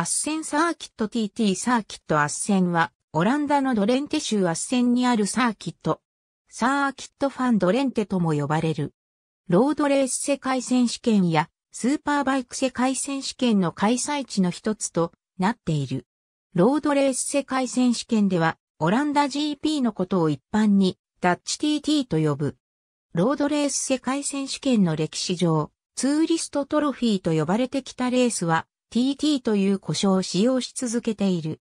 アッセンサーキット TT サーキットアッセンは、オランダのドレンテ州アッセンにあるサーキット。サーキットファンドレンテとも呼ばれる。ロードレース世界選手権や、スーパーバイク世界選手権の開催地の一つとなっている。ロードレース世界選手権では、オランダ GP のことを一般に、ダッチ TT と呼ぶ。ロードレース世界選手権の歴史上、ツーリストトロフィーと呼ばれてきたレースは、TT という故障を使用し続けている。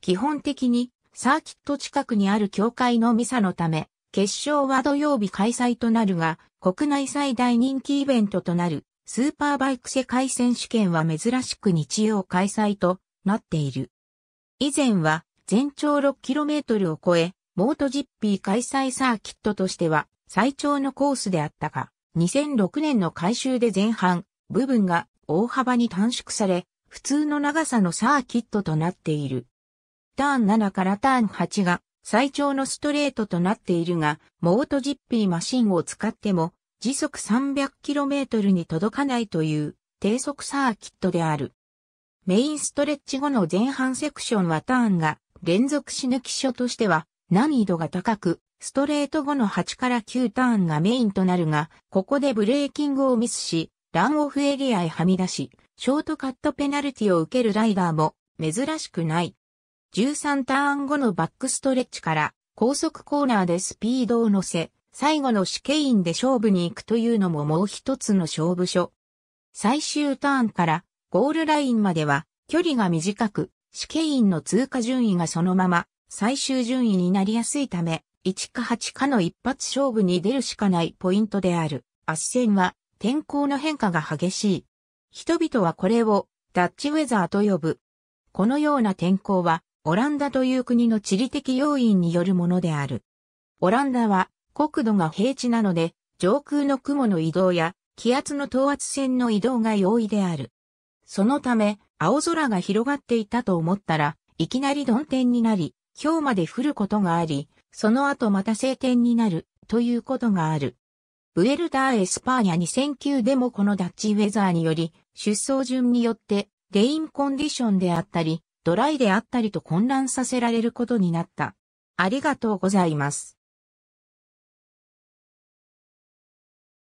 基本的にサーキット近くにある教会のミサのため、決勝は土曜日開催となるが、国内最大人気イベントとなるスーパーバイク世界選手権は珍しく日曜開催となっている。以前は全長 6km を超え、モートジッピー開催サーキットとしては最長のコースであったが、2006年の改修で前半部分が大幅に短縮され、普通の長さのサーキットとなっている。ターン7からターン8が最長のストレートとなっているが、モートジッピーマシンを使っても時速 300km に届かないという低速サーキットである。メインストレッチ後の前半セクションはターンが連続死ぬ気所としては難易度が高く、ストレート後の8から9ターンがメインとなるが、ここでブレーキングをミスし、ランオフエリアへはみ出し、ショートカットペナルティを受けるライダーも珍しくない。13ターン後のバックストレッチから高速コーナーでスピードを乗せ、最後の試験員で勝負に行くというのももう一つの勝負所。最終ターンからゴールラインまでは距離が短く、試験員の通過順位がそのまま最終順位になりやすいため、1か8かの一発勝負に出るしかないポイントである。圧戦は天候の変化が激しい。人々はこれをダッチウェザーと呼ぶ。このような天候はオランダという国の地理的要因によるものである。オランダは国土が平地なので上空の雲の移動や気圧の等圧線の移動が容易である。そのため青空が広がっていたと思ったらいきなり曇天になり、氷まで降ることがあり、その後また晴天になるということがある。ブエルダー・エスパーニャ2009でもこのダッチウェザーにより、出走順によって、レインコンディションであったり、ドライであったりと混乱させられることになった。ありがとうございます。